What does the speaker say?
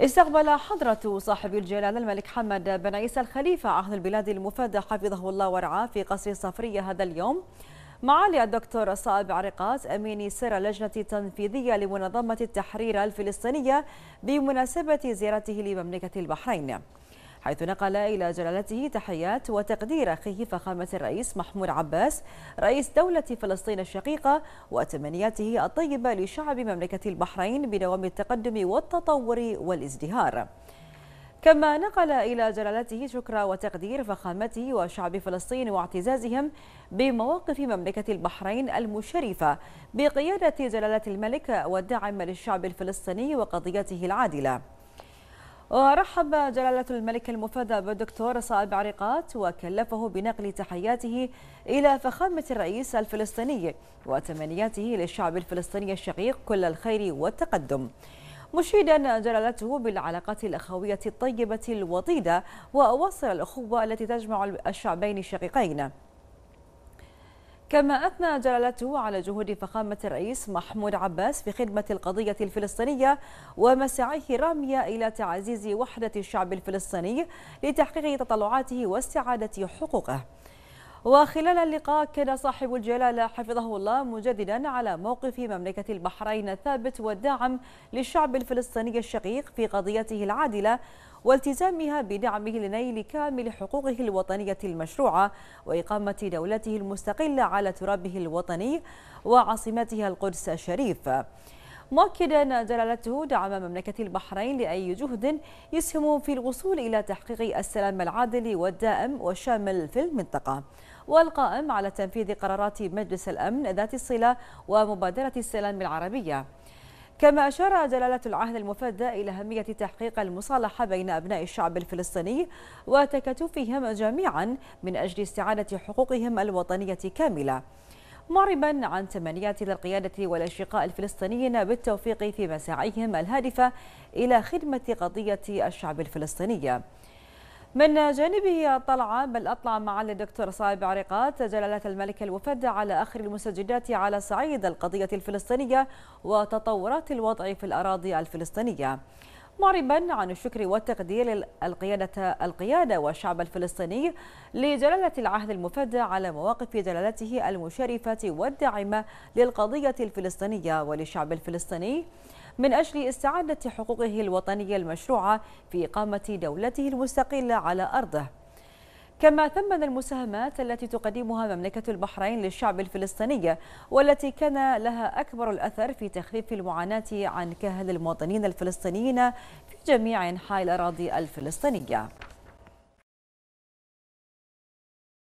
استقبل حضرة صاحب الجلالة الملك حمد بن عيسى الخليفة عهد البلاد المفدى حفظه الله ورعاه في قصر صفرية هذا اليوم معالي الدكتور صائب عرقاس أمين سر اللجنة التنفيذية لمنظمة التحرير الفلسطينية بمناسبة زيارته لمملكة البحرين حيث نقل إلى جلالته تحيات وتقدير أخيه فخامة الرئيس محمود عباس رئيس دولة فلسطين الشقيقة وتمنياته الطيبة لشعب مملكة البحرين بدوام التقدم والتطور والازدهار كما نقل إلى جلالته شكر وتقدير فخامته وشعب فلسطين واعتزازهم بمواقف مملكة البحرين المشرفة بقيادة جلالة الملك والدعم للشعب الفلسطيني وقضيته العادلة ورحب جلالة الملك المفدى بالدكتور صائب عريقات وكلفه بنقل تحياته إلى فخامة الرئيس الفلسطيني وتمنياته للشعب الفلسطيني الشقيق كل الخير والتقدم مشيدا جلالته بالعلاقات الأخوية الطيبة الوطيدة وأواصر الأخوة التي تجمع الشعبين الشقيقين كما أثنى جلالته على جهود فخامة الرئيس محمود عباس في خدمة القضية الفلسطينية ومساعيه الرامية إلى تعزيز وحدة الشعب الفلسطيني لتحقيق تطلعاته واستعادة حقوقه وخلال اللقاء كان صاحب الجلالة حفظه الله مجددا على موقف مملكة البحرين الثابت والداعم للشعب الفلسطيني الشقيق في قضيته العادلة والتزامها بدعمه لنيل كامل حقوقه الوطنية المشروعة وإقامة دولته المستقلة على ترابه الوطني وعاصمتها القدس الشريف مؤكدا دلالته دعم مملكة البحرين لأي جهد يسهم في الوصول إلى تحقيق السلام العادل والدائم والشامل في المنطقة والقائم على تنفيذ قرارات مجلس الأمن ذات الصلة ومبادرة السلام العربية كما أشار جلالة العهد المفدى إلى أهمية تحقيق المصالحة بين أبناء الشعب الفلسطيني وتكاتفهم جميعا من أجل استعادة حقوقهم الوطنية كاملة معربا عن تمنياته للقيادة والأشقاء الفلسطينيين بالتوفيق في مساعيهم الهادفة إلى خدمة قضية الشعب الفلسطيني من جانبه طلع بل أطلع معالي الدكتور صائب عريقات جلالة الملك الوفد على آخر المسجدات على صعيد القضية الفلسطينية وتطورات الوضع في الأراضي الفلسطينية معربا عن الشكر والتقدير القيادة القيادة والشعب الفلسطيني لجلالة العهد المفدى على مواقف جلالته المشرفة والداعمة للقضية الفلسطينية وللشعب الفلسطيني من أجل استعادة حقوقه الوطنية المشروعة في إقامة دولته المستقلة على أرضه كما ثمن المساهمات التي تقدمها مملكة البحرين للشعب الفلسطيني والتي كان لها أكبر الأثر في تخفيف المعاناة عن كهل المواطنين الفلسطينيين في جميع أنحاء الأراضي الفلسطينية